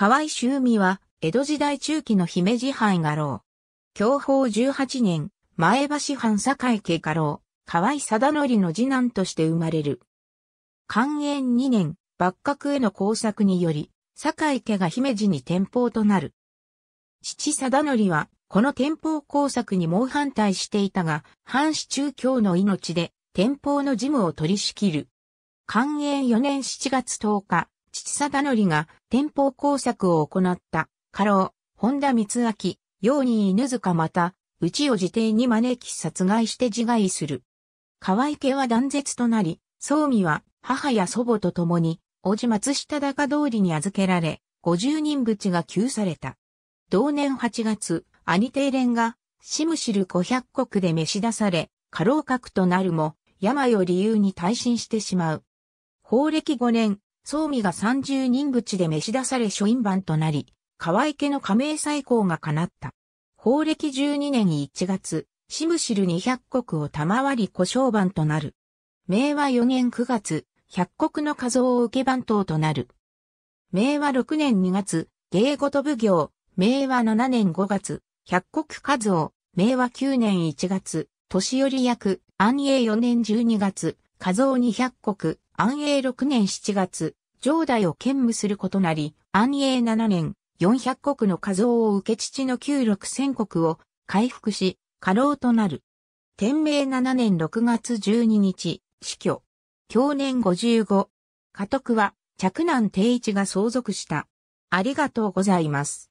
河合修美は、江戸時代中期の姫路藩画廊。享保18年、前橋藩堺家画廊、河合貞則の次男として生まれる。寛延2年、幕閣への工作により、堺家が姫路に転保となる。父貞則は、この転保工作に猛反対していたが、藩士中京の命で、転保の事務を取り仕切る。寛延4年7月10日、父貞則が天保工作を行った、家老、本田光明、用人犬塚また、うちを自邸に招き殺害して自害する。河合家は断絶となり、葬美は母や祖母と共に、おじ松下高通りに預けられ、五十人ちが救された。同年八月、兄定連が、シムシル五百国で召し出され、過労格となるも、病を理由に退診してしまう。法暦五年、総味が30人口で召し出され書院番となり、河合家の加盟再興が叶った。法暦12年1月、シムシル200国を賜り小商番となる。明和4年9月、100国の数を受け番頭となる。明和6年2月、芸事奉行、明和7年5月、百国数を、明和9年1月、年寄り役、安永4年12月、数を200国、安永6年7月、上代を兼務することなり、安永7年、400国の画像を受け父の旧六千国を回復し、過労となる。天明7年6月12日、死去。享年55。家督は、嫡男定一が相続した。ありがとうございます。